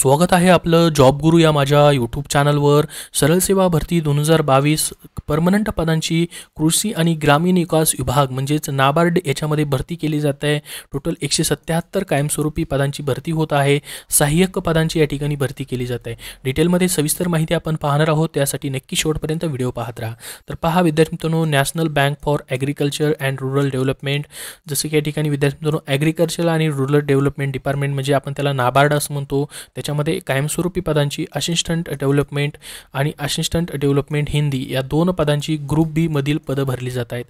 स्वागत आहे आपलं जॉब गुरु या माझ्या यूट्यूब चॅनलवर सेवा भरती दोन हजार बावीस परमनंट पदांची कृषी आणि ग्रामीण विकास विभाग म्हणजेच नाबार्ड याच्यामध्ये भरती केली जात आहे टोटल एकशे सत्याहत्तर कायमस्वरूपी पदांची भरती होत आहे सहाय्यक पदांची या ठिकाणी भरती केली जात आहे डिटेलमध्ये सविस्तर माहिती आपण पाहणार आहोत त्यासाठी नक्की शेवटपर्यंत व्हिडिओ पाहत राहा तर पहा विद्यार्थी मित्रांनो national bank for agriculture and rural development जसं की या ठिकाणी विद्यार्थी मित्रांनो ॲग्रिकल्चर आणि रुरल डेव्हलपमेंट डिपार्टमेंट म्हणजे आपण त्याला नाबार्ड असं म्हणतो त्याच्यामध्ये कायमस्वरूपी पदांची असिस्टंट डेव्हलपमेंट आणि असिस्टंट डेव्हलपमेंट हिंदी या दोन पदांची ग्रुप बी मधील पदं भरली जात आहेत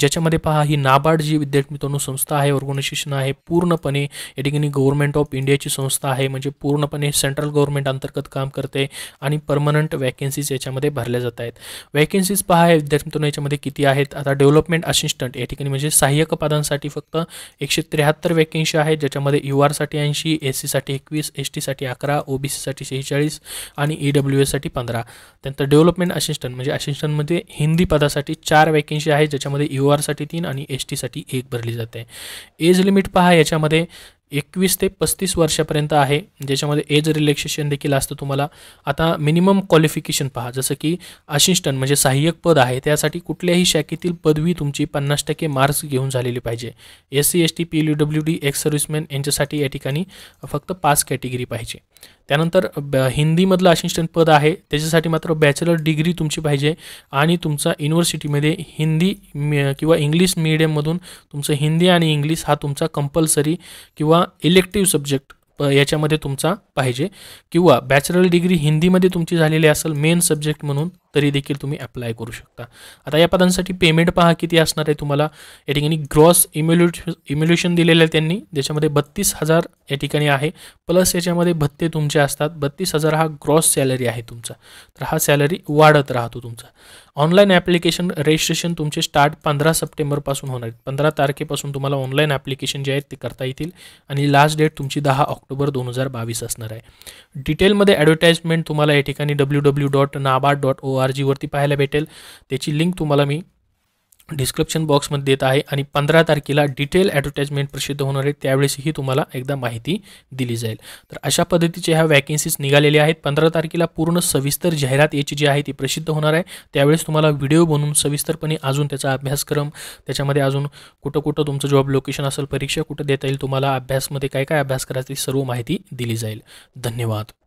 ज्याच्यामध्ये पहा ही नाबार्ड जी विद्यार्थी मित्रांनो संस्था आहे ऑर्गनायझेशन आहे पूर्णपणे या ठिकाणी गव्हर्नमेंट ऑफ इंडियाची संस्था आहे म्हणजे पूर्णपणे सेंट्रल गव्हर्नमेंट अंतर्गत काम करते आणि परमनंट वॅकेन्सीज याच्यामध्ये भरल्या जात आहेत वॅकेन्सीज पहा आहे विद्यार्थी मित्रांनो याच्यामध्ये किती आहेत आता डेव्हलपमेंट असिस्टंट या ठिकाणी म्हणजे सहाय्यक पदांसाठी फक्त एकशे त्र्याहत्तर वॅकेन्सी आहेत ज्याच्यामध्ये यू आरसाठी ऐंशी एस सीसाठी एकवीस एस टीसाठी अकरा साठी शेहेचाळीस आणि ई डब्ल्यू एससाठी पंधरा त्यानंतर डेव्हलपमेंट असिस्टंट म्हणजे असिस्टंटमध्ये हिंदी पदासाठी चार वॅकेन्सी आहे ज्याच्यामध्ये यू आरसाठी तीन आणि एस टीसाठी एक भरली जाते एज लिमिट पहा याच्यामध्ये एकवीस ते पस्तीस वर्षापर्यंत आहे ज्याच्यामध्ये एज रिलॅक्सेशन देखील असतं तुम्हाला आता मिनिमम क्वालिफिकेशन पहा जसं की असिस्टंट म्हणजे सहाय्यक पद आहे त्यासाठी कुठल्याही शाखेतील पदवी तुमची पन्नास टक्के मार्क्स घेऊन झालेली पाहिजे S C S T P U W D ex serviceman यांच्यासाठी या ठिकाणी फक्त पाच कॅटेगरी पाहिजे त्यानंतर हिंदीमधलं असिस्टंट पद आहे त्याच्यासाठी मात्र बॅचलर डिग्री तुमची पाहिजे आणि तुमचा युनिव्हर्सिटीमध्ये हिंदी किंवा इंग्लिश मिडियममधून तुमचं हिंदी आणि इंग्लिश हा तुमचा कंपल्सरी किंवा इलेक्टिव्ह सब्जेक्ट याच्यामध्ये तुमचा पाहिजे किंवा बॅचलर डिग्री हिंदीमध्ये तुमची झालेली असेल मेन सब्जेक्ट म्हणून तरी देखील तुम्ही अप्लाय करू शकता आता या पदांसाठी पेमेंट पहा किती असणार आहे तुम्हाला या ठिकाणी ग्रॉस इम्युल्युशन इम्युल्युशन दिलेलं आहे त्यांनी ज्याच्यामध्ये बत्तीस हजार या ठिकाणी आहे प्लस याच्यामध्ये भत्ते तुमचे असतात बत्तीस हजार हा ग्रॉस सॅलरी आहे तुमचा तर हा सॅलरी वाढत राहतो तुमचा ऑनलाईन ॲप्लिकेशन रजिस्ट्रेशन तुमचे स्टार्ट पंधरा सप्टेंबरपासून होणार आहेत पंधरा तारखेपासून तुम्हाला ऑनलाईन ॲप्लिकेशन जे आहेत ते करता येतील आणि लास्ट डेट तुमची दहा ऑक्टोबर दोन हजार बावीस असणार आहे डिटेलमध्ये ॲडव्हर्टाईजमेंट तुम्हाला या ठिकाणी W W dot NABARD dot O R जीवरती पाहायला भेटेल त्याची लिंक तुम्हाला मी डिस्क्रिप्शन बॉक्समध्ये देत आहे आणि पंधरा तारखेला डिटेल ॲडव्हर्टाइजमेंट प्रसिद्ध होणार आहे त्यावेळेसही तुम्हाला एकदा माहिती दिली जाईल तर अशा पद्धतीच्या ह्या वॅकेन्सीज निघालेल्या आहेत पंधरा तारखेला पूर्ण सविस्तर जाहिरात याची जी आहे ती प्रसिद्ध होणार आहे त्यावेळेस तुम्हाला व्हिडिओ बनवून सविस्तरपणे अजून त्याचा अभ्यासक्रम त्याच्यामध्ये अजून कुठं कुठं तुमचं जॉब लोकेशन असेल परीक्षा कुठं देता येईल तुम्हाला अभ्यासमध्ये काय काय अभ्यास ती सर्व माहिती दिली जाईल धन्यवाद